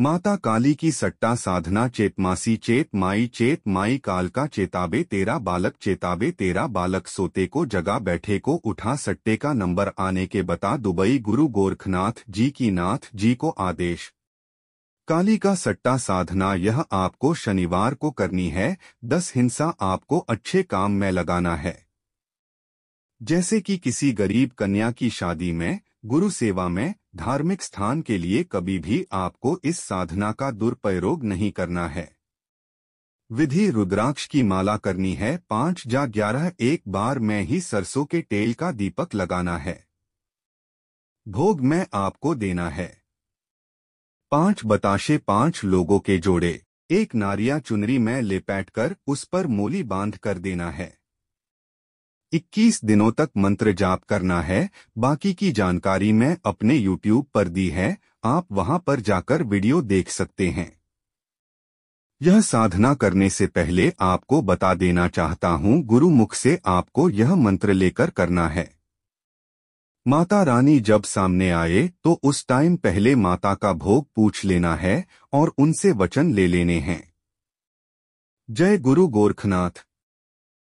माता काली की सट्टा साधना चेतमासी चेत माई चेत माई काल का चेताबे तेरा बालक चेताबे तेरा बालक सोते को जगा बैठे को उठा सट्टे का नंबर आने के बता दुबई गुरु गोरखनाथ जी की नाथ जी को आदेश काली का सट्टा साधना यह आपको शनिवार को करनी है दस हिंसा आपको अच्छे काम में लगाना है जैसे कि किसी गरीब कन्या की शादी में गुरु सेवा में धार्मिक स्थान के लिए कभी भी आपको इस साधना का दुरुपयोग नहीं करना है विधि रुद्राक्ष की माला करनी है पांच या ग्यारह एक बार में ही सरसों के तेल का दीपक लगाना है भोग में आपको देना है पांच बताशे पांच लोगों के जोड़े एक नारिया चुनरी में लेपैट कर उस पर मूली बांध कर देना है 21 दिनों तक मंत्र जाप करना है बाकी की जानकारी मैं अपने YouTube पर दी है आप वहां पर जाकर वीडियो देख सकते हैं यह साधना करने से पहले आपको बता देना चाहता हूं मुख से आपको यह मंत्र लेकर करना है माता रानी जब सामने आए तो उस टाइम पहले माता का भोग पूछ लेना है और उनसे वचन ले लेने हैं जय गुरु गोरखनाथ